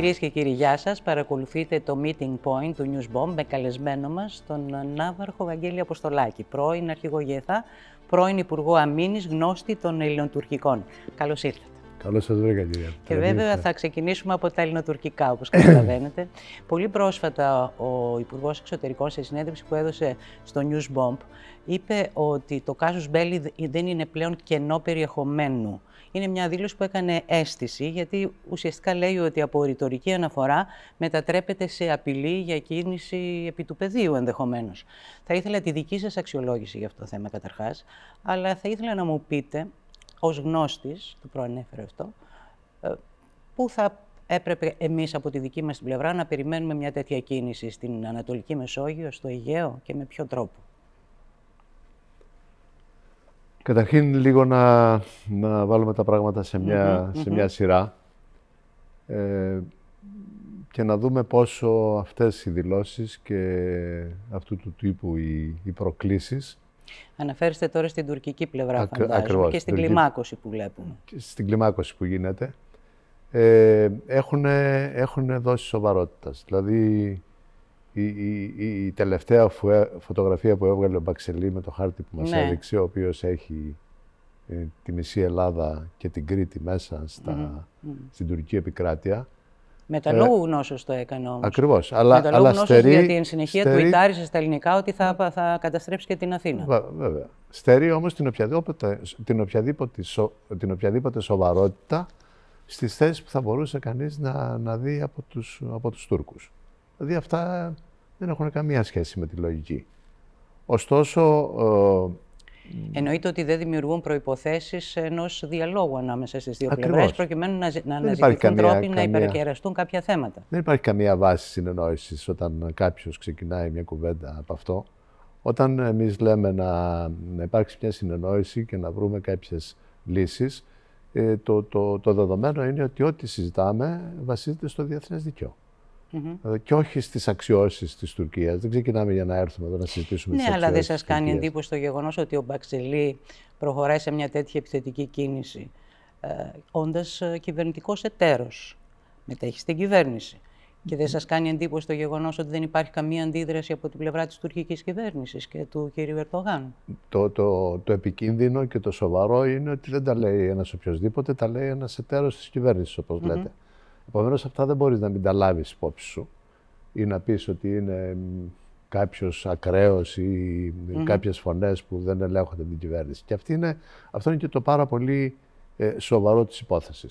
Κυρίες και κύριοι, γεια σας. Παρακολουθείτε το meeting point του News Bomb με καλεσμένο μας τον Ναύαρχο Βαγγέλη Αποστολάκη, πρώην αρχηγό ΓΕΘΑ, πρώην Υπουργό Αμήνης, γνώστη των Ελληνοτουρκικών. Καλώς ήρθατε. Καλώς σας βρήκα, κυρία. Και βέβαια θα ξεκινήσουμε από τα ελληνοτουρκικά, όπως καταλαβαίνετε. Πολύ πρόσφατα ο Υπουργός Εξωτερικών, σε συνέντευξη που έδωσε στο News Bomb, είπε ότι το κάζου Μπέλι δεν είναι πλέον κενό περιεχομένου είναι μια δήλωση που έκανε αίσθηση, γιατί ουσιαστικά λέει ότι από ρητορική αναφορά μετατρέπεται σε απειλή για κίνηση επί του πεδίου ενδεχομένως. Θα ήθελα τη δική σας αξιολόγηση για αυτό το θέμα καταρχάς, αλλά θα ήθελα να μου πείτε, ως γνώστης, το προανέφερε αυτό, ε, πού θα έπρεπε εμείς από τη δική μας την πλευρά να περιμένουμε μια τέτοια κίνηση στην Ανατολική Μεσόγειο, στο Αιγαίο και με ποιο τρόπο. Καταρχήν λίγο να, να βάλουμε τα πράγματα σε μια, σε μια σειρά ε, και να δούμε πόσο αυτές οι δηλώσεις και αυτού του τύπου οι, οι προκλήσεις Αναφέρεστε τώρα στην τουρκική πλευρά, φαντάζομαι, ακριβώς, και στην κλιμάκωση που βλέπουμε. στην κλιμάκωση που γίνεται. Ε, έχουν, έχουν δώσει σοβαρότητας. Δηλαδή, η, η, η, τελευταία φωτογραφία που έβγαλε ο Μπαξελή με το χάρτη που μας ναι. έδειξε, ο οποίος έχει ε, τη μισή Ελλάδα και την Κρήτη μέσα στα, mm στην τουρκική επικράτεια. Με τα ε, γνώσεως το έκανε όμως. Ακριβώς. Αλλά, με τα γιατί εν συνεχεία του ητάρισε στα ελληνικά ότι θα, θα καταστρέψει και την Αθήνα. βέβαια. Στερεί όμως την οποιαδήποτε, την, οποιαδήποτε την οποιαδήποτε σοβαρότητα στις θέσεις που θα μπορούσε κανείς να, να δει από τους από τους Τούρκους. Δηλαδή αυτά δεν έχουν καμία σχέση με τη λογική. Ωστόσο, ε, Εννοείται ότι δεν δημιουργούν προποθέσει ενός διαλόγου ανάμεσα στις δύο πλευρές, προκειμένου να, να αναζητηθούν τρόποι να υπερκεραστούν κάποια θέματα. Δεν υπάρχει καμία βάση συνεννόησης όταν κάποιος ξεκινάει μια κουβέντα από αυτό. Όταν εμείς λέμε να, να υπάρξει μια συνεννόηση και να βρούμε κάποιες λύσεις, ε, το, το, το δεδομένο είναι ότι ό,τι συζητάμε βασίζεται στο διεθνές δικαίωμα. Mm-hmm. Και όχι στις αξιώσεις της Τουρκίας. Δεν ξεκινάμε για να έρθουμε εδώ να συζητήσουμε Ναι, αλλά δεν σα κάνει εντύπωση το γεγονός ότι ο Μπαξελή προχωράει σε μια τέτοια επιθετική κίνηση, ε, όντας ε, κυβερνητικός εταίρος. Μετέχει στην κυβέρνηση. Και δεν σας κάνει εντύπωση το γεγονός ότι δεν υπάρχει καμία αντίδραση από την πλευρά της τουρκικής κυβέρνησης και του κ. Ερτογάν. Το, το, το επικίνδυνο και το σοβαρό είναι ότι δεν τα λέει ένας οποιοδήποτε, τα λέει ένας εταίρος της κυβέρνησης, όπως mm-hmm. λέτε. Επομένως, αυτά δεν μπορείς να μην τα λάβεις υπόψη σου ή να πεις ότι είναι κάποιος ακραίος ή mm-hmm. κάποιες φωνές που δεν ελέγχονται την κυβέρνηση. Και αυτή είναι, αυτό είναι και το πάρα πολύ ε, σοβαρό της υπόθεσης.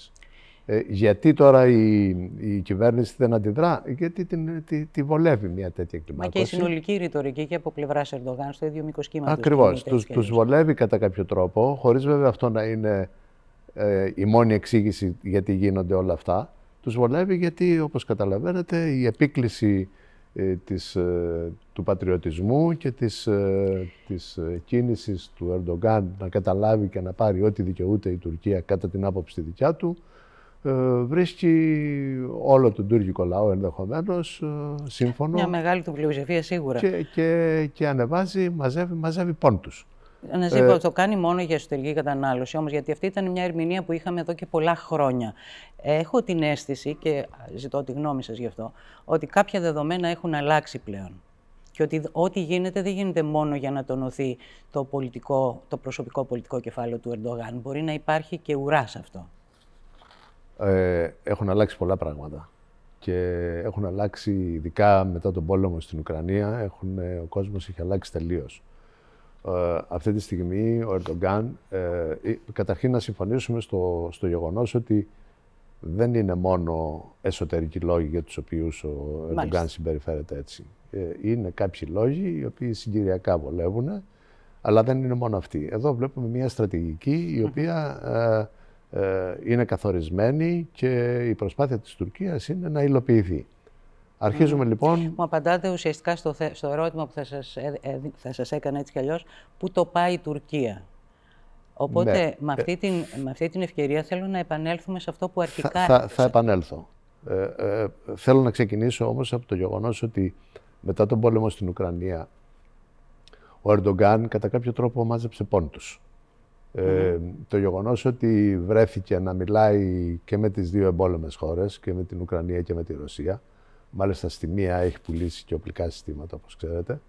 Ε, γιατί τώρα η, η κυβέρνηση δεν αντιδρά, Γιατί την, τη, βολεύει μια τέτοια κλιμάκωση. Μα και η συνολική ρητορική και από πλευράς Ερντογάν στο ίδιο μήκος κύματος. Ακριβώς. Του βολεύει κατά κάποιο τρόπο, χωρίς βέβαια αυτό να είναι ε, η μόνη εξήγηση γιατί γίνονται όλα αυτά τους βολεύει γιατί όπως καταλαβαίνετε η επίκληση ε, ε, του πατριωτισμού και της, ε, της ε, κίνησης του Ερντογκάν να καταλάβει και να πάρει ό,τι δικαιούται η Τουρκία κατά την άποψη δικιά του βρίσκει όλο τον τουρκικό λαό ενδεχομένως σύμφωνο. Μια μεγάλη του πλειοψηφία σίγουρα. Και, και, και ανεβάζει, μαζεύει, μαζεύει πόντους. Να ζει πω, το κάνει μόνο για εσωτερική κατανάλωση όμως γιατί αυτή ήταν μια ερμηνεία που είχαμε εδώ και πολλά χρόνια. Έχω την αίσθηση, και ζητώ τη γνώμη σας γι' αυτό, ότι κάποια δεδομένα έχουν αλλάξει πλέον. Και ότι ό,τι γίνεται δεν γίνεται μόνο για να τονωθεί το, πολιτικό, το προσωπικό πολιτικό κεφάλαιο του Ερντογάν. Μπορεί να υπάρχει και ουρά σε αυτό. Ε, έχουν αλλάξει πολλά πράγματα. Και έχουν αλλάξει, ειδικά μετά τον πόλεμο στην Ουκρανία, έχουν, ο κόσμος έχει αλλάξει τελείως. Ε, αυτή τη στιγμή ο Ερντογκάν, ε, ε, καταρχήν να συμφωνήσουμε στο, στο γεγονός ότι δεν είναι μόνο εσωτερικοί λόγοι για τους οποίους ο Ερντογκάν συμπεριφέρεται έτσι. Είναι κάποιοι λόγοι οι οποίοι συγκυριακά βολεύουν, αλλά δεν είναι μόνο αυτοί. Εδώ βλέπουμε μια στρατηγική η οποία είναι καθορισμένη και η προσπάθεια της Τουρκίας είναι να υλοποιηθεί. Αρχίζουμε λοιπόν. Μου απαντάτε ουσιαστικά στο, στο ερώτημα που θα σας ε... ε- θα σας έκανα έτσι κι αλλιώς, πού το πάει η Τουρκία. Οπότε ναι. με, αυτή την, με την ευκαιρία θέλω να επανέλθουμε σε αυτό που αρχικά... Θα, θα, επανέλθω. Ε, ε, θέλω να ξεκινήσω όμως από το γεγονός ότι μετά τον πόλεμο στην Ουκρανία ο Ερντογκάν κατά κάποιο τρόπο μάζεψε πόντου. Ε, το γεγονός ότι βρέθηκε να μιλάει και με τις δύο εμπόλεμες χώρες και με την Ουκρανία και με τη Ρωσία, Μάλιστα στη μία έχει πουλήσει και οπλικά συστήματα, όπως ξέρετε.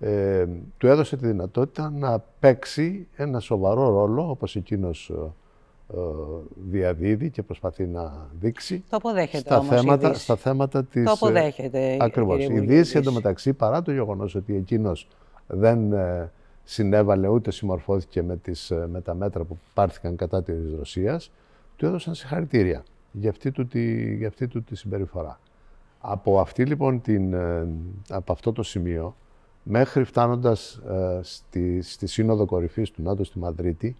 Ε, του έδωσε τη δυνατότητα να παίξει ένα σοβαρό ρόλο, όπως εκείνος ε, ε, διαδίδει και προσπαθεί να δείξει. Το αποδέχεται στα όμως θέματα, η Στα θέματα της... Το ε, αποδέχεται. Ακριβώς. Η Δύση εντωμεταξύ, παρά το γεγονός ότι εκείνος δεν συνέβαλε ούτε συμμορφώθηκε με, τις, τα μέτρα που πάρθηκαν κατά της Ρωσίας, του έδωσαν συγχαρητήρια για αυτή του τη, για αυτή του τη συμπεριφορά. Από, αυτή, λοιπόν, την, ε, από αυτό το σημείο, μέχρι φτάνοντας ε, στη, στη Σύνοδο Κορυφής του ΝΑΤΟ στη Μαδρίτη,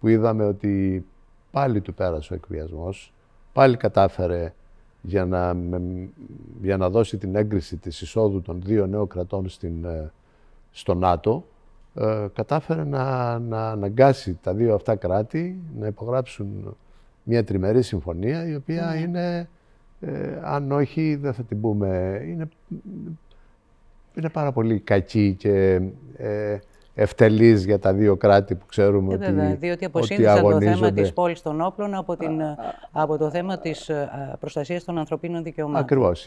που είδαμε ότι πάλι του πέρασε ο εκβιασμός, πάλι κατάφερε για να, για να δώσει την έγκριση της εισόδου των δύο νέων κρατών στην, ε, στο ΝΑΤΟ, κατάφερε να, να αναγκάσει τα δύο αυτά κράτη να υπογράψουν μια τριμερή συμφωνία, η οποία ναι. είναι ε, αν όχι, δεν θα την πούμε. Είναι, είναι πάρα πολύ κακή και ε, για τα δύο κράτη που ξέρουμε ε, ότι είναι. διότι αποσύνδεσαν το θέμα της πόλης των όπλων από, την, ε, από το θέμα της προστασίας των ανθρωπίνων δικαιωμάτων. Ακριβώς.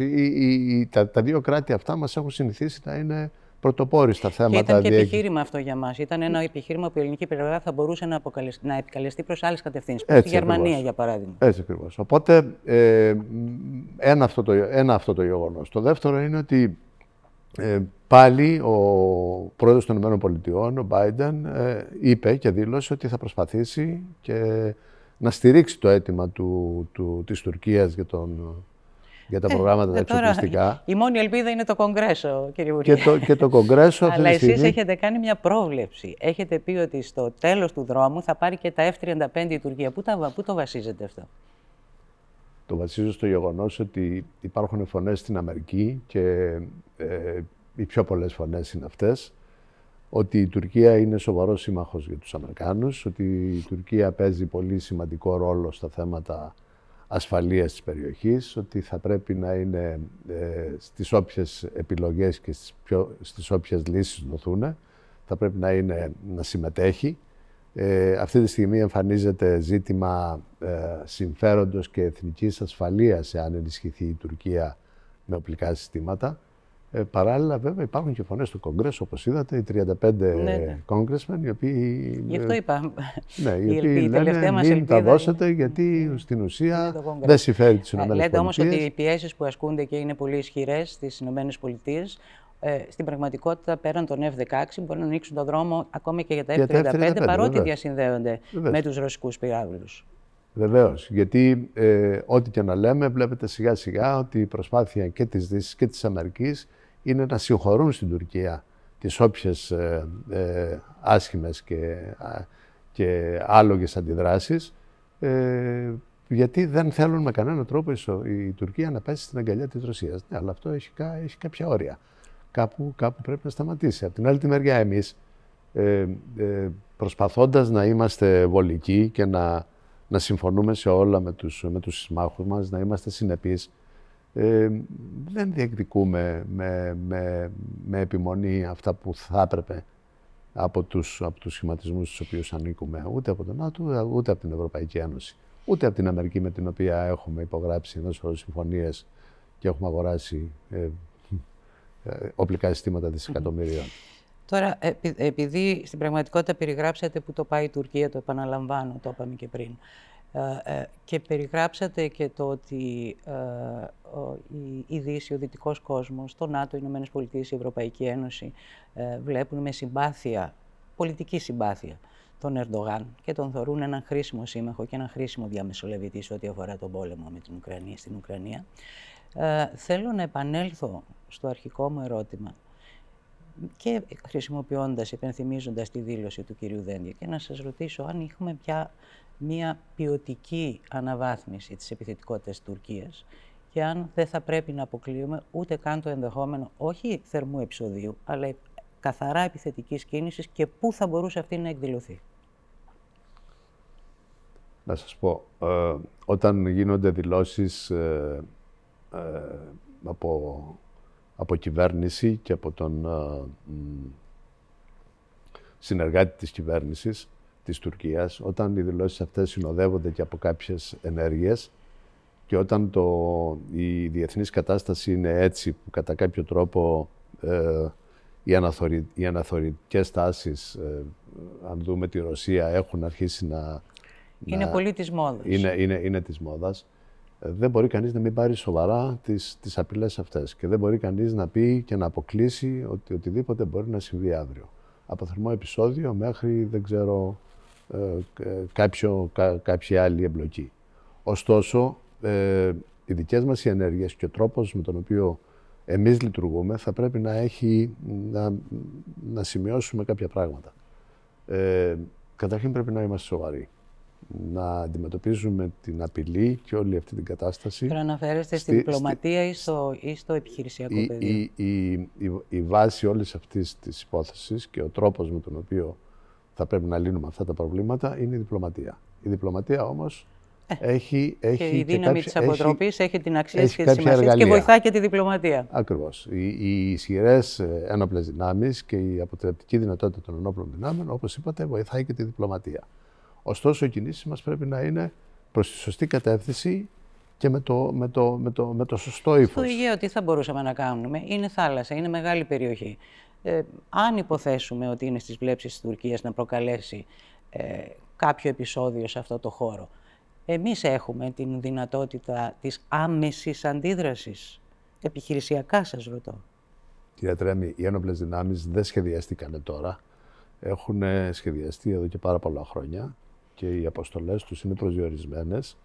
τα, τα δύο κράτη αυτά μας έχουν συνηθίσει να είναι θέματα. Και ήταν και επιχείρημα αυτό για μας. Ήταν ένα επιχείρημα που η ελληνική πλευρά θα μπορούσε να, να επικαλεστεί προς άλλες κατευθύνσεις. Προς τη Γερμανία, για παράδειγμα. Έτσι ακριβώς. Οπότε, ε, ένα, αυτό το, ένα το γεγονός. Το δεύτερο είναι ότι ε, πάλι ο πρόεδρος των ΗΠΑ, ο Biden, ε, είπε και δήλωσε ότι θα προσπαθήσει και να στηρίξει το αίτημα του, του, της Τουρκίας για τον για τα ε, προγράμματα τα ε, εξοπλιστικά. Η μόνη ελπίδα είναι το Κογκρέσο, κύριε Υπουργέ. Και το, και το Κογκρέσο αυτή Αλλά εσεί έχετε κάνει μια πρόβλεψη. Έχετε πει ότι στο τέλος του δρόμου θα πάρει και τα F-35 η Τουρκία. Πού, τα, πού το βασίζετε αυτό, Το βασίζω στο γεγονός ότι υπάρχουν φωνές στην Αμερική και ε, οι πιο πολλές φωνές είναι αυτές. Ότι η Τουρκία είναι σοβαρός σύμμαχος για τους Αμερικάνους. ότι η Τουρκία παίζει πολύ σημαντικό ρόλο στα θέματα ασφαλείας της περιοχής, ότι θα πρέπει να είναι ε, στις όποιες επιλογές και στις, πιο, στις όποιες λύσεις δοθούν, θα πρέπει να, είναι, να συμμετέχει. Ε, αυτή τη στιγμή εμφανίζεται ζήτημα ε, συμφέροντος και εθνικής ασφαλείας εάν ενισχυθεί η Τουρκία με οπλικά συστήματα. Ε, παράλληλα, βέβαια, υπάρχουν και φωνές του Κογκρέσου, όπως είδατε, οι 35 ναι, ναι. οι οποίοι. Ε, Γι' αυτό είπα. Ναι, οι οποίοι η λένε μην τα δώσετε, γιατί στην ουσία δεν συμφέρει τις ΗΠΑ. Λέτε όμως ότι οι πιέσεις που ασκούνται και είναι πολύ ισχυρές στις ΗΠΑ στην πραγματικότητα πέραν των F-16 μπορεί να ανοίξουν τον δρόμο ακόμα και για τα F-35, παρότι διασυνδέονται με τους ρωσικούς πυράβλους. Βεβαίως. Γιατί ε, ό,τι και να λέμε, βλέπετε σιγά σιγά ότι η προσπάθεια και της Δύσης και της Αμερικής είναι να συγχωρούν στην Τουρκία τις όποιες ε, ε άσχημες και, και άλογες αντιδράσεις, ε, γιατί δεν θέλουν με κανέναν τρόπο η Τουρκία να πέσει στην αγκαλιά της Ρωσίας. Ναι, αλλά αυτό έχει, έχει κάποια όρια. Κάπου, κάπου πρέπει να σταματήσει. Από την άλλη τη μεριά εμείς, ε, ε προσπαθώντας να είμαστε βολικοί και να, να συμφωνούμε σε όλα με τους, με τους μας, να είμαστε συνεπείς, ε, δεν διεκδικούμε με, με, με επιμονή αυτά που θα έπρεπε από τους, από τους σχηματισμούς στους οποίους ανήκουμε, ούτε από τον ΝΑΤΟ, ούτε από την Ευρωπαϊκή Ένωση, ούτε από την Αμερική με την οποία έχουμε υπογράψει ενός φορές συμφωνίες και έχουμε αγοράσει ε, οπλικά ε, συστήματα δισεκατομμυρίων. Τώρα, επειδή στην πραγματικότητα περιγράψατε που το πάει η Τουρκία, το επαναλαμβάνω, το είπαμε και πριν. Ε, ε, και περιγράψατε και το ότι ε, η Δύση, ο δυτικός κόσμος, το ΝΑΤΟ, οι Ηνωμένες Πολιτείες, η Ευρωπαϊκή Ένωση βλέπουν με συμπάθεια, πολιτική συμπάθεια, τον Ερντογάν και τον θεωρούν έναν χρήσιμο σύμμαχο και έναν χρήσιμο διαμεσολαβητή σε ό,τι αφορά τον πόλεμο με την Ουκρανία, στην Ουκρανία. Ε, θέλω να επανέλθω στο αρχικό μου ερώτημα και χρησιμοποιώντας, υπενθυμίζοντας τη δήλωση του κυρίου Δέντια και να σας ρωτήσω αν έχουμε πια μια ποιοτική αναβάθμιση της επιθετικότητας της Τουρκίας και αν δεν θα πρέπει να αποκλείουμε ούτε καν το ενδεχόμενο όχι θερμού επεισοδίου, αλλά καθαρά επιθετικής κίνησης και πού θα μπορούσε αυτή να εκδηλωθεί. Να σας πω, ε, όταν γίνονται δηλώσεις ε, ε, από από κυβέρνηση και από τον ε, συνεργάτη της κυβέρνησης της Τουρκίας, όταν οι δηλώσεις αυτές συνοδεύονται και από κάποιες ενέργειες και όταν το, η διεθνής κατάσταση είναι έτσι που κατά κάποιο τρόπο ε, οι, αναθωρι, οι αναθωρητικές τάσεις, ε, αν δούμε τη Ρωσία, έχουν αρχίσει να... Είναι πολύ της μόδας. Είναι, είναι, είναι της μόδας. Ε, δεν μπορεί κανείς να μην πάρει σοβαρά τις, τις απειλές αυτές και δεν μπορεί κανείς να πει και να αποκλείσει ότι οτιδήποτε μπορεί να συμβεί αύριο. Από θερμό επεισόδιο μέχρι, δεν ξέρω, ε, ε, κάποιο, κάποια άλλη εμπλοκή. Ωστόσο, ε, οι δικές μας οι ενέργειες και ο τρόπος με τον οποίο εμείς λειτουργούμε θα πρέπει να, έχει, να, να σημειώσουμε κάποια πράγματα. Ε, καταρχήν πρέπει να είμαστε σοβαροί να αντιμετωπίζουμε την απειλή και όλη αυτή την κατάσταση. να αναφέρεστε στην διπλωματία στη... ή, στο, ή στο επιχειρησιακό η, στο η επιχειρησιακο η πεδιο Η, η, η, βάση όλης αυτής της υπόθεσης και ο τρόπος με τον οποίο θα πρέπει να λύνουμε αυτά τα προβλήματα είναι η διπλωματία. Η διπλωματία όμως έχει, έχει... Και η δύναμη της αποτροπής, έχει, την αξία έχει και της σημασίας και βοηθάει και τη διπλωματία. Ακριβώς. Οι, οι ισχυρές ε, ένοπλες δυνάμεις και η αποτρεπτική δυνατότητα των ενόπλων δυνάμεων, όπως είπατε, βοηθάει και τη διπλωματία. Ωστόσο, οι κινήσεις μας πρέπει να είναι προς τη σωστή κατεύθυνση και με το, με το, με το, με το σωστό ύφο. Στο Αιγαίο, τι θα μπορούσαμε να κάνουμε. Είναι θάλασσα, είναι μεγάλη περιοχή. Ε, αν υποθέσουμε ότι είναι στις βλέψεις της Τουρκίας να προκαλέσει ε, κάποιο επεισόδιο σε αυτό το χώρο, Εμείς έχουμε την δυνατότητα της άμεσης αντίδρασης, Επιχειρησιακά σας ρωτώ. Κυρία Τρέμι, οι ένοπλες δυνάμεις δεν σχεδιάστηκαν τώρα. Έχουν σχεδιαστεί εδώ και πάρα πολλά χρόνια και οι αποστολές τους είναι προσδιορισμένες.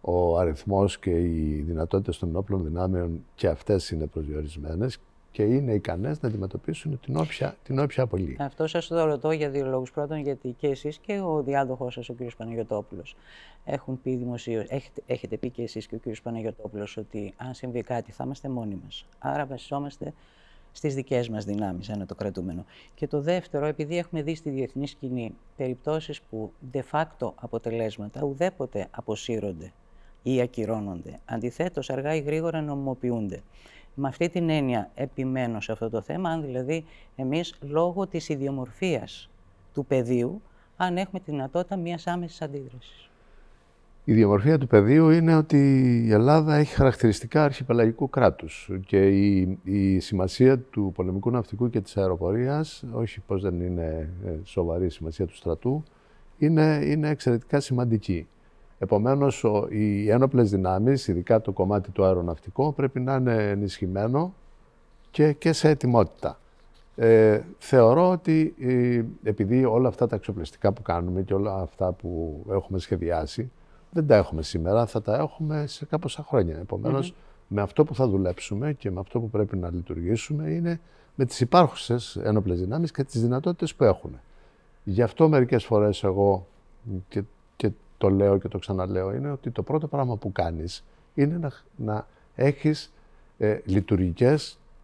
Ο αριθμός και οι δυνατότητες των όπλων δυνάμεων και αυτές είναι προσδιορισμένες και είναι ικανές να αντιμετωπίσουν την όποια, την όποια απολύτω. Αυτό σας το ρωτώ για δύο λόγους. Πρώτον, γιατί και εσείς και ο διάδοχός σας, ο κ. Παναγιωτόπουλος, έχουν πει έχετε, έχετε πει και εσείς και ο κ. Παναγιωτόπουλος ότι αν συμβεί κάτι θα είμαστε μόνοι μας. Άρα βασιζόμαστε στις δικές μας δυνάμεις, ένα το κρατούμενο. Και το δεύτερο, επειδή έχουμε δει στη διεθνή σκηνή περιπτώσεις που de facto αποτελέσματα ουδέποτε αποσύρονται ή ακυρώνονται. Αντιθέτως, αργά ή γρήγορα νομιμοποιούνται. Με αυτή την έννοια επιμένω σε αυτό το θέμα, αν δηλαδή εμείς λόγω της ιδιομορφίας του πεδίου, αν έχουμε τη δυνατότητα μιας άμεσης αντίδρασης. Η διαμορφία του πεδίου είναι ότι η Ελλάδα έχει χαρακτηριστικά αρχιπελαγικού κράτους και η, η σημασία του πολεμικού ναυτικού και της αεροπορίας, όχι πως δεν είναι ε, σοβαρή η σημασία του στρατού, είναι, είναι εξαιρετικά σημαντική. Επομένως, ο, οι ένοπλες δυνάμεις, ειδικά το κομμάτι του αεροναυτικού, πρέπει να είναι ενισχυμένο και, και σε ετοιμότητα. Ε, θεωρώ ότι ε, επειδή όλα αυτά τα εξοπλιστικά που κάνουμε και όλα αυτά που έχουμε σχεδιάσει, δεν τα έχουμε σήμερα, θα τα έχουμε σε κάποια χρόνια. με αυτό που θα δουλέψουμε και με αυτό που πρέπει να λειτουργήσουμε είναι με τις υπάρχουσες ένοπλες δυνάμεις και τις δυνατότητες που έχουν. Γι' αυτό μερικές φορές εγώ και, το λέω και το ξαναλέω είναι ότι το πρώτο πράγμα που κάνεις είναι να, να έχεις ε,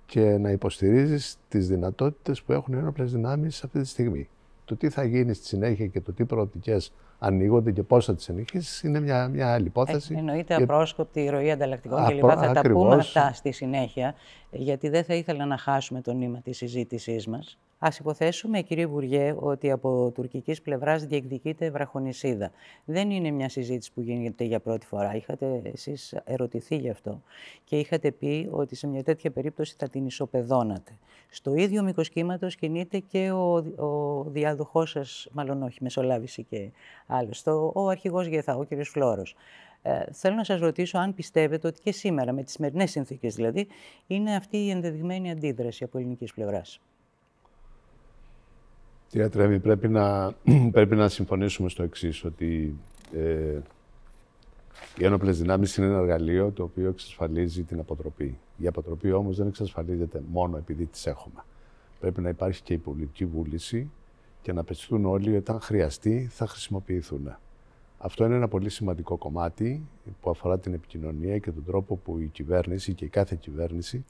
και να υποστηρίζεις τις δυνατότητες που έχουν οι ένοπλες δυνάμεις αυτή τη στιγμή. Το τι θα γίνει στη συνέχεια και το τι προοπτικές ανοίγονται και πώς θα τις συνεχίσει είναι μια, μια άλλη υπόθεση. Ε, εννοείται απρόσκοπτη ροή ανταλλακτικών κλπ. Θα τα πούμε αυτά στη συνέχεια γιατί δεν θα ήθελα να χάσουμε το νήμα της συζήτησής μας. Ας υποθέσουμε, κύριε Υπουργέ, ότι από τουρκικής πλευράς διεκδικείται βραχονισίδα. Δεν είναι μια συζήτηση που γίνεται για πρώτη φορά. Είχατε εσείς ερωτηθεί γι' αυτό και είχατε πει ότι σε μια τέτοια περίπτωση θα την ισοπεδώνατε. Στο ίδιο μήκος κύματος κινείται και ο, ο διαδοχός σας, μάλλον όχι, Μεσολάβηση και άλλο, ο αρχηγός Γεθά, ο κύριος Φλόρος. Ε, θέλω να σας ρωτήσω αν πιστεύετε ότι και σήμερα, με τις σημερινές συνθήκες δηλαδή, είναι αυτή η ενδεδειγμένη αντίδραση από ελληνικής πλευράς. Κυρία Τρέμι, πρέπει να, πρέπει να συμφωνήσουμε στο εξής ότι ε, οι ένοπλες δυνάμεις είναι ένα εργαλείο το οποίο εξασφαλίζει την αποτροπή. Η αποτροπή όμως δεν εξασφαλίζεται μόνο επειδή τις έχουμε. Πρέπει να υπάρχει και η πολιτική βούληση και να πεστούν όλοι ότι αν χρειαστεί θα χρησιμοποιηθούν. Αυτό είναι ένα πολύ σημαντικό κομμάτι που αφορά την επικοινωνία και τον τρόπο που η κυβέρνηση και η κάθε κυβέρνηση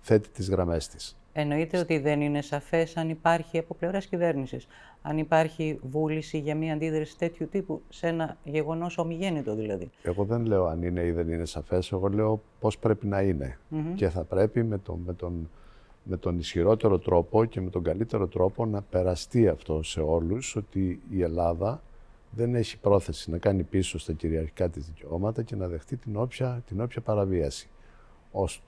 θέτει τις γραμμές της. Εννοείται ότι δεν είναι σαφές αν υπάρχει από πλευράς κυβέρνησης, αν υπάρχει βούληση για μια αντίδραση τέτοιου τύπου σε ένα γεγονός ομιγέννητο δηλαδή. Εγώ δεν λέω αν είναι ή δεν είναι σαφές, εγώ λέω πώς πρέπει να είναι. Mm-hmm. Και θα πρέπει με τον, με, τον, με τον ισχυρότερο τρόπο και με τον καλύτερο τρόπο να περαστεί αυτό σε όλους ότι η Ελλάδα δεν έχει πρόθεση να κάνει πίσω στα κυριαρχικά της δικαιώματα και να δεχτεί την όποια, την όποια παραβίαση.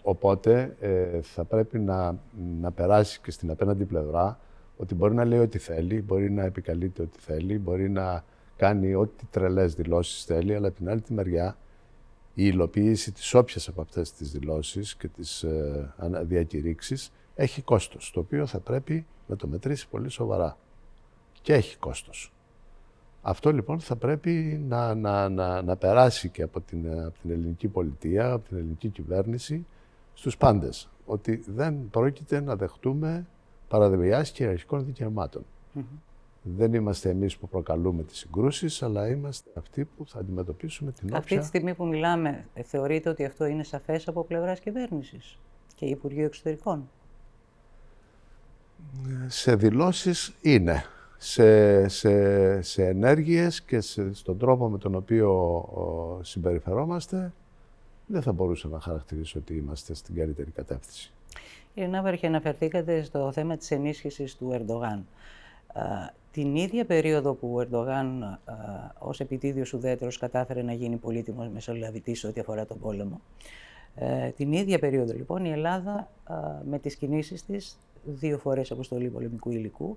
Οπότε ε, θα πρέπει να, να περάσει και στην απέναντι πλευρά ότι μπορεί να λέει ό,τι θέλει, μπορεί να επικαλείται ό,τι θέλει, μπορεί να κάνει ό,τι τρελές δηλώσεις θέλει, αλλά την άλλη τη μεριά η υλοποίηση της όποιας από αυτές τις δηλώσεις και τις ε, διακηρύξεις έχει κόστος, το οποίο θα πρέπει να το μετρήσει πολύ σοβαρά. Και έχει κόστος. Αυτό λοιπόν θα πρέπει να, να, να, να περάσει και από την, ε, την ελληνική πολιτεία, από την ελληνική κυβέρνηση, στους πάντες. Ότι δεν πρόκειται να δεχτούμε παραδειγμιάς και δικαιωματων Δεν είμαστε εμείς που προκαλούμε τις συγκρούσεις, αλλά είμαστε αυτοί που θα αντιμετωπίσουμε την όποια... Αυτή τη στιγμή που μιλάμε, ε, θεωρείτε ότι αυτό είναι σαφές από πλευράς κυβέρνησης και Υπουργείου Εξωτερικών. Ε, σε δηλώσεις είναι σε, σε, σε ενέργειες και σε, στον τρόπο με τον οποίο συμπεριφερόμαστε, δεν θα μπορούσα να χαρακτηρίσω ότι είμαστε στην καλύτερη κατεύθυνση. Κύριε Ναύαρχε, αναφερθήκατε στο θέμα της ενίσχυσης του Ερντογάν. Την ίδια περίοδο που ο Ερντογάν ως επιτίδιος ουδέτερος κατάφερε να γίνει πολύτιμος μεσολαβητής ό,τι αφορά τον πόλεμο, ε, την ίδια περίοδο λοιπόν η Ελλάδα με τις κινήσεις της δύο φορές αποστολή πολεμικού υλικού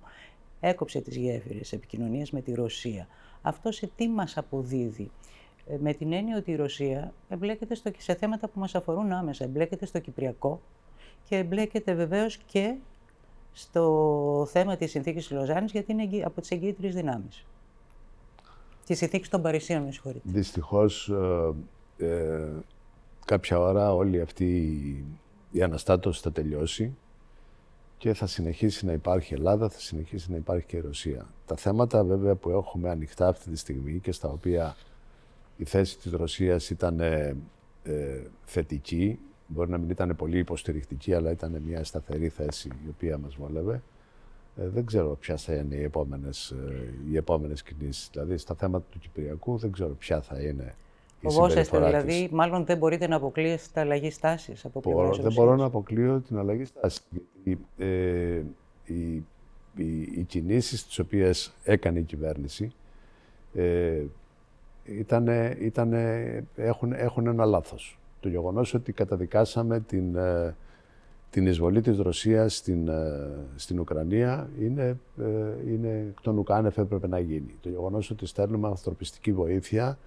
έκοψε τις γέφυρες επικοινωνίας με τη Ρωσία. Αυτό σε τι μας αποδίδει. Ε, με την έννοια ότι η Ρωσία εμπλέκεται στο, σε θέματα που μας αφορούν άμεσα, εμπλέκεται στο Κυπριακό και εμπλέκεται βεβαίως και στο θέμα της συνθήκης της Λοζάνης, γιατί είναι από τις εγκύτριες δυνάμεις. Τη συνθήκη των Παρισίων, με συγχωρείτε. Δυστυχώς, ε, ε κάποια ώρα όλη αυτή η αναστάτωση θα τελειώσει και θα συνεχίσει να υπάρχει Ελλάδα, θα συνεχίσει να υπάρχει και η Ρωσία. Τα θέματα βέβαια που έχουμε ανοιχτά αυτή τη στιγμή και στα οποία η θέση της Ρωσίας ήταν ε, ε, θετική, μπορεί να μην ήταν πολύ υποστηρικτική, αλλά ήταν μια σταθερή θέση η οποία μας βόλευε. Ε, δεν ξέρω ποια θα είναι οι επόμενες, ε, οι κινήσεις. Δηλαδή, στα θέματα του Κυπριακού δεν ξέρω ποια θα είναι Φοβόσαστε δηλαδή, της. μάλλον δεν μπορείτε να την αλλαγή στάσης από πλευρά Δεν μπορώ να αποκλείω την αλλαγή στάσης. Ε, οι, ε, οι, οι, οι κινήσεις τις οποίες έκανε η κυβέρνηση ε, έχουν, έχουν ένα λάθος. Το γεγονός ότι καταδικάσαμε την, ε, την εισβολή της Ρωσίας στην, ε, στην Ουκρανία είναι, είναι εκ των Ουκάνευ έπρεπε να γίνει. Το γεγονός ότι στέλνουμε ανθρωπιστική βοήθεια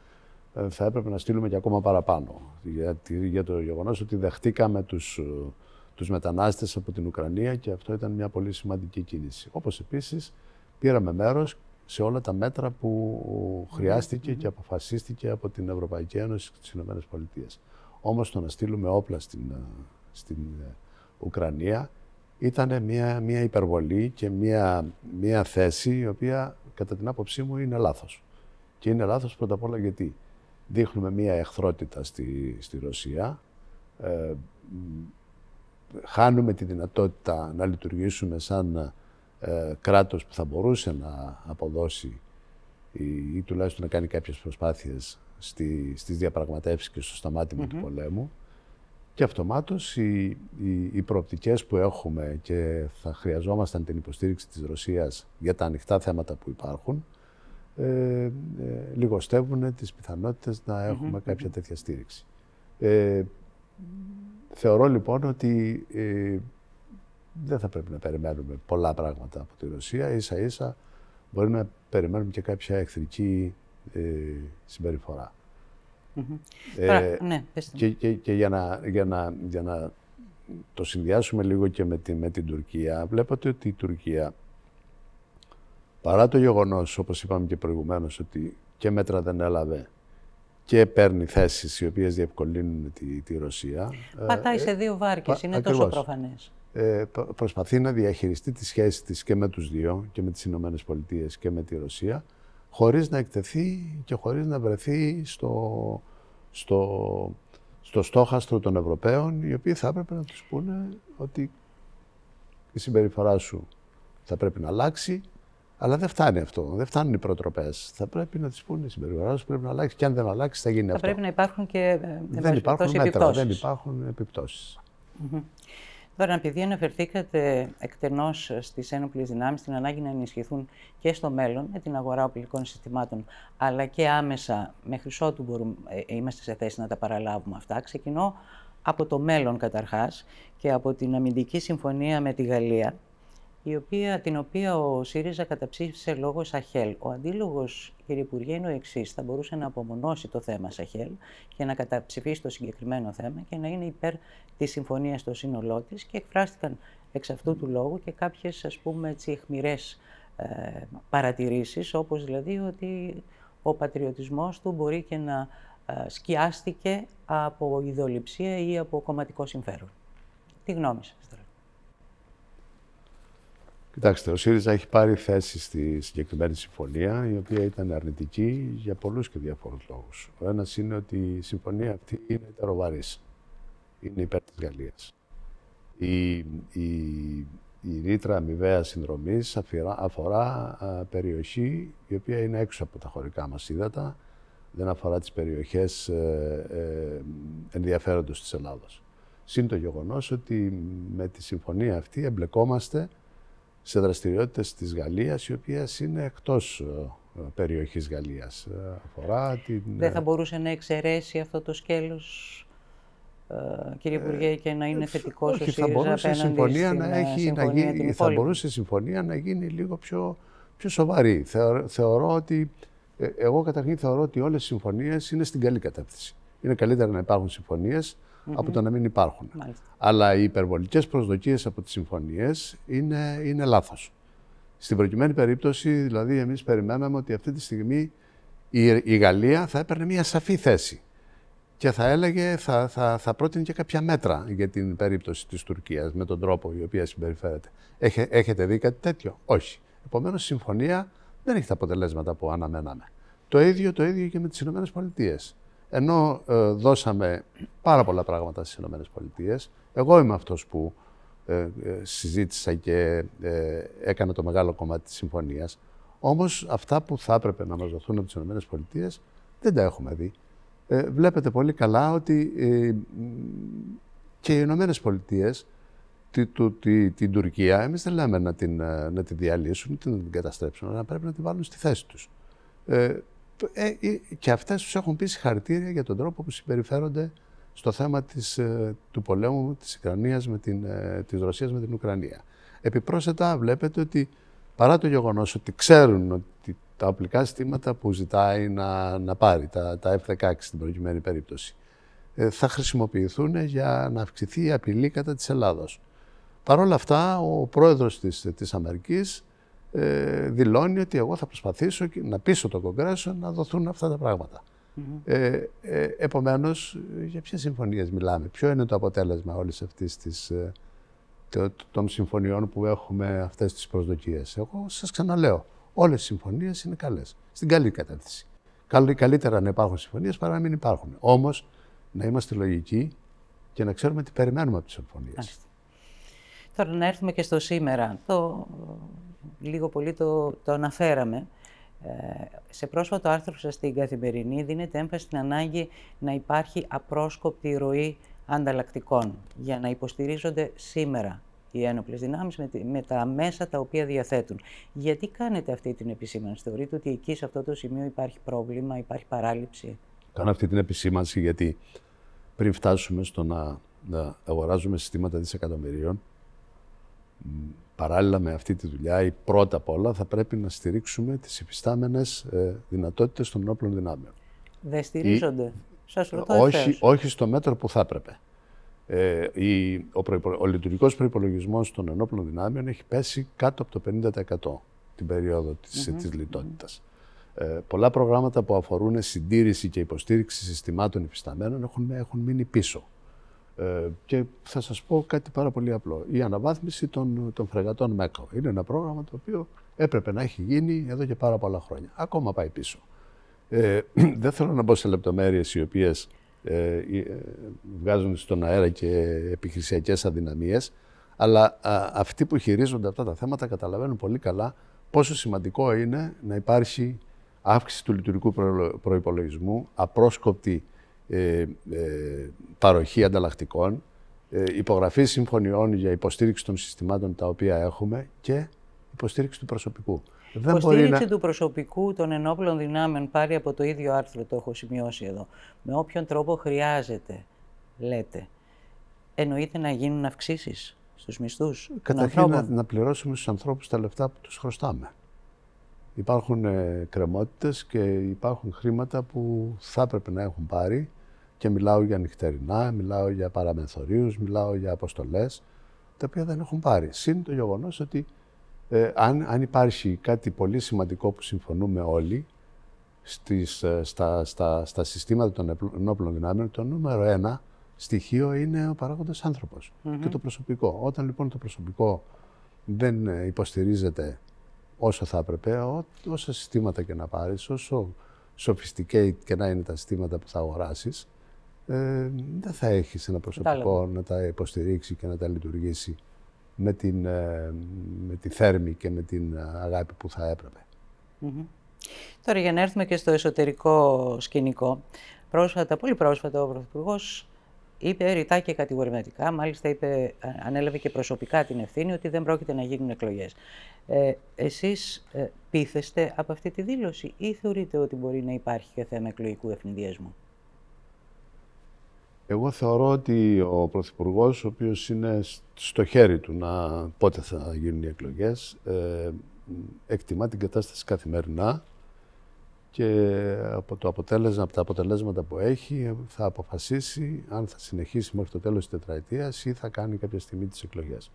ε, θα έπρεπε να στείλουμε και ακόμα παραπάνω. Για, για το γεγονός ότι δεχτήκαμε τους ε, τους μετανάστες από την Ουκρανία και αυτό ήταν μια πολύ σημαντική κίνηση. Όπως επίσης πήραμε μέρος σε όλα τα μέτρα που χρειάστηκε mm-hmm. και αποφασίστηκε από την Ευρωπαϊκή Ένωση και τις Ηνωμένες Πολιτείες. Όμως το να στείλουμε όπλα στην, ε, στην Ουκρανία ήταν μια, μια υπερβολή και μια, μια θέση η οποία κατά την άποψή μου είναι λάθος. Και είναι λάθος πρώτα απ' όλα γιατί δείχνουμε μία εχθρότητα στη, στη Ρωσία. Ε, χάνουμε τη δυνατότητα να λειτουργήσουμε σαν ε, κράτος που θα μπορούσε να αποδώσει ή, τουλάχιστον να κάνει κάποιες προσπάθειες στη, στις διαπραγματεύσεις και στο σταματημα του πολέμου. Και αυτομάτως οι, οι, οι προοπτικές που έχουμε και θα χρειαζόμασταν την υποστήριξη της Ρωσίας για τα ανοιχτά θέματα που υπάρχουν, ε, ε, λιγοστεύουν τις πιθανότητες να εχουμε κάποια τέτοια στήριξη. Ε, θεωρώ λοιπόν ότι ε, δεν θα πρέπει να περιμένουμε πολλά πράγματα από τη Ρωσία. Ίσα ίσα μπορεί να περιμένουμε και κάποια εχθρική συμπεριφορά. ναι, πες και, και, για, να, για, να, για να το συνδυάσουμε λίγο και με, τη, με την Τουρκία, βλέπετε ότι η Τουρκία Παρά το γεγονός, όπως είπαμε και προηγουμένως, ότι και μέτρα δεν έλαβε και παίρνει θέσεις, οι οποίες διευκολύνουν τη, τη Ρωσία. Ε, Πατάει σε ε, δύο βάρκες, είναι τόσο προφανές. Ε, προσπαθεί να διαχειριστεί τη σχέση της και με τους δύο, και με τις Ηνωμένες Πολιτείες και με τη Ρωσία, χωρίς να εκτεθεί και χωρίς να βρεθεί στο, στο, στο στόχαστρο των Ευρωπαίων, οι οποίοι θα έπρεπε να τους πούνε ότι η συμπεριφορά σου θα πρέπει να αλλάξει αλλά δεν φτάνει αυτό. Δεν φτάνουν οι προτροπές. Θα πρέπει να τις πούνε οι συμπεριφοράς πρέπει να αλλάξει. Και αν δεν αλλάξει, θα γίνει θα αυτό. Θα πρέπει να υπάρχουν και ε, δεν υπάρχουν μέτρα, επιπτώσεις. δεν υπάρχουν Τώρα, επειδή αναφερθήκατε εκτενώς στις ένοπλες δυνάμεις, την ανάγκη να ενισχυθούν και στο μέλλον με την αγορά οπλικών συστημάτων, αλλά και άμεσα μέχρι ότου μπορούμε, ε, ε, είμαστε σε θέση να τα παραλάβουμε αυτά, ξεκινώ από το μέλλον καταρχάς και από την αμυντική συμφωνία με τη Γαλλία, η οποία, την οποία ο ΣΥΡΙΖΑ καταψήφισε λόγω Σαχέλ. Ο αντίλογος, κύριε Υπουργέ, είναι ο εξής. Θα μπορούσε να απομονώσει το θέμα Σαχέλ και να καταψηφίσει το συγκεκριμένο θέμα και να είναι υπέρ της συμφωνίας στο σύνολό της και εκφράστηκαν εξ αυτού του λόγου και κάποιες ας πούμε έτσι ε, παρατηρήσεις όπως δηλαδή ότι ο πατριωτισμός του μπορεί και να ε, σκιάστηκε από ιδεοληψία ή από κομματικό συμφέρον. Τι γνώμη τώρα. Κοιτάξτε, ο ΣΥΡΙΖΑ έχει πάρει θέση στη συγκεκριμένη συμφωνία, η οποία ήταν αρνητική για πολλούς και διαφορούς λόγους. Ο ένας είναι ότι η συμφωνία αυτή είναι τεροβαρής. Είναι υπέρ της Γαλλίας. Η, η, η ρήτρα αμοιβαία συνδρομής αφορά περιοχή η οποία είναι έξω από τα χωρικά μας ύδατα, δεν αφορά τις περιοχές ε, ε, ενδιαφέροντος της Ελλάδα. Συν το γεγονός ότι με τη συμφωνία αυτή εμπλεκόμαστε σε δραστηριότητες της Γαλλίας, οι οποίες είναι εκτός ε, περιοχής Γαλλίας. Ε, αφορά την... Δεν ε, θα μπορούσε να εξαιρέσει αυτό το σκέλος κύριε Υπουργέ, και να είναι θετικό ο ΣΥΡΙΖΑ μπορούσε η συμφωνία να έχει, συμφωνία να γίνει, Θα μπορούσε η συμφωνία να γίνει λίγο πιο, πιο σοβαρή. θεωρώ ότι, εγώ καταρχήν θεωρώ ότι όλες οι συμφωνίες είναι στην καλή κατεύθυνση. Είναι καλύτερα να υπάρχουν συμφωνίες από το να μην υπάρχουν. Μάλιστα. Αλλά οι υπερβολικές προσδοκίες από τις συμφωνίες είναι, είναι λάθος. Στην προκειμένη περίπτωση, δηλαδή, εμείς περιμέναμε ότι αυτή τη στιγμή η, η Γαλλία θα έπαιρνε μια σαφή θέση και θα έλεγε, θα, θα, θα πρότεινε και κάποια μέτρα για την περίπτωση της Τουρκίας με τον τρόπο η οποία συμπεριφέρεται. Έχε, έχετε δει κάτι τέτοιο? Όχι. Επομένως, η συμφωνία δεν έχει τα αποτελέσματα που αναμέναμε. Το ίδιο, το ίδιο και με τις ΗΠΑ. Ενώ ε, δώσαμε πάρα πολλά πράγματα στις ΗΠΑ. Εγώ είμαι αυτός που ε, ε, συζήτησα και ε, έκανα το μεγάλο κομμάτι της συμφωνίας. Όμως αυτά που θα έπρεπε να μας δοθούν από τις ΗΠΑ δεν τα έχουμε δει. Ε, βλέπετε πολύ καλά ότι ε, και οι Ηνωμένες Πολιτείες την Τουρκία, εμείς δεν λέμε να την, την διαλύσουν ούτε να την καταστρέψουν, αλλά πρέπει να την βάλουν στη θέση τους. και αυτές τους έχουν πει συγχαρητήρια για τον τρόπο που συμπεριφέρονται στο θέμα της, ε, του πολέμου της Ουκρανίας με την, ε, της Ρωσίας με την Ουκρανία. Επιπρόσθετα βλέπετε ότι παρά το γεγονός ότι ξέρουν ότι τα οπλικά συστήματα που ζητάει να, να πάρει, τα, τα F-16 στην προηγουμένη περίπτωση, ε, θα χρησιμοποιηθούν για να αυξηθεί η απειλή κατά της Ελλάδος. Παρ' όλα αυτά, ο πρόεδρος της, της Αμερικής δηλώνει ότι εγώ θα προσπαθήσω να πείσω το Κογκρέσο να δοθούν αυτά τα πράγματα mm Ε, επομένως, για ποιες συμφωνίες μιλάμε, ποιο είναι το αποτέλεσμα όλης αυτής της, ε, των συμφωνιών που έχουμε αυτές τις προσδοκίες. Εγώ σας ξαναλέω, όλες οι συμφωνίες είναι καλές, στην καλή κατάσταση. καλύτερα να υπάρχουν συμφωνίες παρά να μην υπάρχουν. Όμως, να είμαστε λογικοί και να ξέρουμε τι περιμένουμε από τις συμφωνίες. Τώρα να έρθουμε και στο σήμερα. Το λίγο πολύ το, το αναφέραμε. Ε, σε πρόσφατο άρθρο σας στην Καθημερινή δίνεται έμφαση στην ανάγκη να υπάρχει απρόσκοπτη ροή ανταλλακτικών για να υποστηρίζονται σήμερα οι ένοπλες δυνάμεις με, τα μέσα τα οποία διαθέτουν. Γιατί κάνετε αυτή την επισήμανση, θεωρείτε ότι εκεί σε αυτό το σημείο υπάρχει πρόβλημα, υπάρχει παράληψη. Κάνω αυτή την επισήμανση γιατί πριν φτάσουμε στο να, να αγοράζουμε συστήματα δισεκατομμυρίων, παράλληλα με αυτή τη δουλειά ή πρώτα απ' όλα θα πρέπει να στηρίξουμε τις υφιστάμενες δυνατότητε δυνατότητες των ενόπλων δυνάμεων. Δεν στηρίζονται. Σας όχι, όχι στο μέτρο που θα έπρεπε. Ε, η, ο, προϋπο, ο λειτουργικός προϋπολογισμός των ενόπλων δυνάμεων έχει πέσει κάτω από το 50% την περίοδο της, mm της λιτοτητας ε, πολλά προγράμματα που αφορούν συντήρηση και υποστήριξη συστημάτων υφισταμένων έχουν, έχουν μείνει πίσω. Ε, και θα σας πω κάτι πάρα πολύ απλό. Η αναβάθμιση των, των φρεγατών ΜΕΚΟ είναι ένα πρόγραμμα το οποίο έπρεπε να έχει γίνει εδώ και πάρα πολλά χρόνια. Ακόμα πάει πίσω. Ε, δεν θέλω να μπω σε λεπτομέρειες οι οποίες ε, ε βγάζουν στον αέρα και επιχειρησιακές αδυναμίες, αλλά αυτοί που χειρίζονται αυτά τα θέματα καταλαβαίνουν πολύ καλά πόσο σημαντικό είναι να υπάρχει αύξηση του λειτουργικού προϋπολογισμού, απρόσκοπτη ε, ε, παροχή ανταλλακτικών, ε, υπογραφή συμφωνιών για υποστήριξη των συστημάτων τα οποία έχουμε και υποστήριξη του προσωπικού. Δεν υποστήριξη του προσωπικού των ενόπλων δυνάμεων, πάρει από το ίδιο άρθρο, το έχω σημειώσει εδώ. Με όποιον τρόπο χρειάζεται, λέτε. Εννοείται να γίνουν αυξήσεις στους μισθούς Καταρχήν να, να πληρώσουμε στους ανθρώπους τα λεφτά που τους χρωστάμε υπάρχουν ε, κρεμότητες και υπάρχουν χρήματα που θα έπρεπε να έχουν πάρει και μιλάω για νυχτερινά, μιλάω για παραμεθορίους, μιλάω για αποστολές, τα οποία δεν έχουν πάρει. Συν το γεγονός ότι ε, αν, αν υπάρχει κάτι πολύ σημαντικό που συμφωνούμε όλοι στις, ε, στα, στα, στα συστήματα των ενόπλων δυνάμεων, το νούμερο ένα στοιχείο είναι ο παράγοντας και το προσωπικό. Όταν λοιπόν το προσωπικό δεν υποστηρίζεται όσο θα έπρεπε, όσα συστήματα και να πάρεις, όσο sophisticated και να είναι τα συστήματα που θα αγοράσεις. ε, δεν θα έχεις ένα προσωπικό να τα υποστηρίξει και να τα λειτουργήσει με, την, ε, με τη θέρμη και με την αγάπη που θα έπρεπε. Τώρα για να έρθουμε και στο εσωτερικό σκηνικό. Πρόσφατα, πολύ πρόσφατα, ο Πρωθυπουργός Είπε ρητά και κατηγορηματικά, μάλιστα είπε, ανέλαβε και προσωπικά την ευθύνη ότι δεν πρόκειται να γίνουν εκλογές. Ε, εσείς ε, πείθεστε από αυτή τη δήλωση ή θεωρείτε ότι μπορεί να υπάρχει και θέμα εκλογικού ευνηδιασμού. Εγώ θεωρώ ότι ο Πρωθυπουργός, ο οποίος είναι στο χέρι του να πότε θα γίνουν οι εκλογές, ε, εκτιμά την κατάσταση καθημερινά και από το αποτέλεσμα, από τα αποτελέσματα που έχει, θα αποφασίσει αν θα συνεχίσει μέχρι το τέλος της τετραετίας ή θα κάνει κάποια στιγμή τις εκλογές.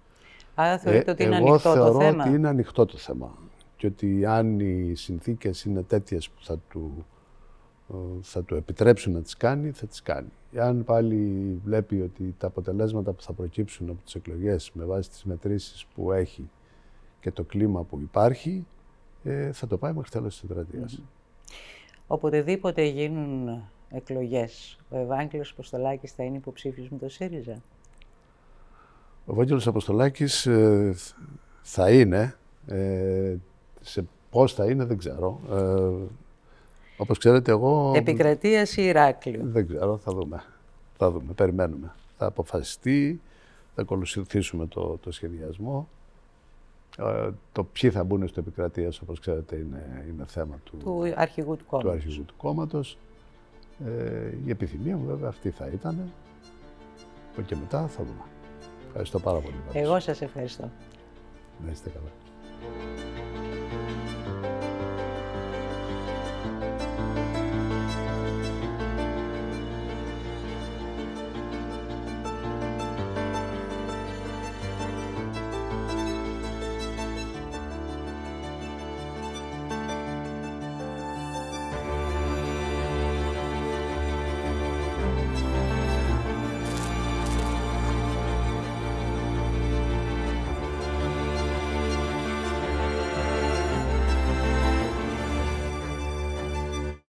Άρα θεωρείτε ε, ότι είναι ανοιχτό το θέμα. ότι είναι ανοιχτό το θέμα. Και ότι αν οι συνθήκες είναι τέτοιες που θα του, ε, θα του επιτρέψουν να τις κάνει, θα τις κάνει. Αν πάλι βλέπει ότι τα αποτελέσματα που θα προκύψουν από τις εκλογές με βάση τις μετρήσεις που έχει και το κλίμα που υπάρχει, ε, θα το πάει μέχρι τέλος της τετραετια Οποτεδήποτε γίνουν εκλογές, ο Ευάγγελος Αποστολάκης θα είναι υποψήφιος με το ΣΥΡΙΖΑ. Ο Ευάγγελος Αποστολάκης ε, θα είναι, ε, σε πώς θα είναι δεν ξέρω. Ε, όπως ξέρετε εγώ... Επικρατείας ή Ηράκλειο. Δεν ξέρω, θα δούμε. Θα δούμε, περιμένουμε. Θα αποφασιστεί, θα ακολουθήσουμε το, το σχεδιασμό. Ε, το ποιοι θα μπουν στο επικρατείας, όπως ξέρετε, είναι, είναι θέμα του, του αρχηγού του κόμματος. Του Ε, η επιθυμία μου βέβαια αυτή θα ήταν. και μετά θα δούμε. Ευχαριστώ πάρα πολύ. Εγώ σας ευχαριστώ. Να είστε καλά.